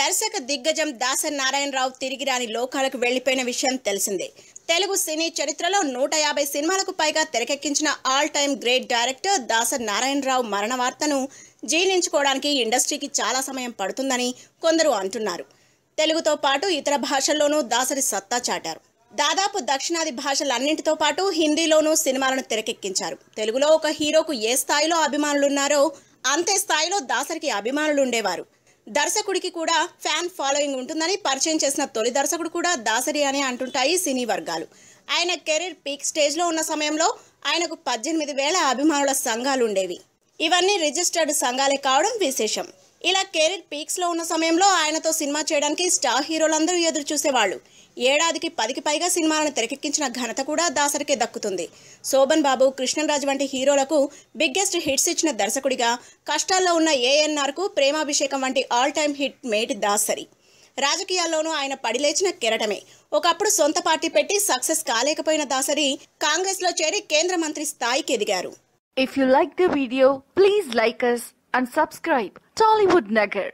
దర్శక దిగ్గజం దాస నారాయణరావు తిరిగి రాని లోకాలకు వెళ్లిపోయిన విషయం తెలిసిందే తెలుగు సినీ చరిత్రలో నూట యాభై సినిమాలకు పైగా తెరకెక్కించిన ఆల్ టైమ్ గ్రేట్ డైరెక్టర్ దాస నారాయణరావు మరణ వార్తను జీర్ణించుకోవడానికి ఇండస్ట్రీకి చాలా సమయం పడుతుందని కొందరు అంటున్నారు తెలుగుతో పాటు ఇతర భాషల్లోనూ దాసరి సత్తా చాటారు దాదాపు దక్షిణాది భాషలన్నింటితో పాటు హిందీలోనూ సినిమాలను తెరకెక్కించారు తెలుగులో ఒక హీరోకు ఏ స్థాయిలో అభిమానులున్నారో అంతే స్థాయిలో దాసరికి అభిమానులుండేవారు దర్శకుడికి కూడా ఫ్యాన్ ఫాలోయింగ్ ఉంటుందని పరిచయం చేసిన తొలి దర్శకుడు కూడా దాసరి అని అంటుంటాయి సినీ వర్గాలు ఆయన కెరీర్ పీక్ స్టేజ్లో ఉన్న సమయంలో ఆయనకు పద్దెనిమిది వేల అభిమానుల సంఘాలు ఉండేవి ఇవన్నీ రిజిస్టర్డ్ సంఘాలే కావడం విశేషం ఇలా కెరీర్ పీక్స్లో ఉన్న సమయంలో ఆయనతో సినిమా చేయడానికి స్టార్ హీరోలందరూ ఎదురు చూసేవాళ్ళు ఏడాదికి పదికి పైగా సినిమాలను తెరకెక్కించిన ఘనత కూడా దాసరికే దక్కుతుంది శోభన్ బాబు కృష్ణరాజు వంటి హీరోలకు బిగ్గెస్ట్ హిట్స్ ఇచ్చిన దర్శకుడిగా కష్టాల్లో ఉన్న ఏఎన్ఆర్కు ప్రేమాభిషేకం వంటి all time hit made Dasari రాజకీయాల్లోనూ ఆయన పడిలేచిన కెరటమే ఒకప్పుడు సొంత పార్టీ పెట్టి సక్సెస్ కాలేకపోయిన దాసరి కాంగ్రెస్లో చేరి కేంద్ర మంత్రి స్థాయికి ఎదిగారు if you like the video please like us and subscribe Tollywood Nagar.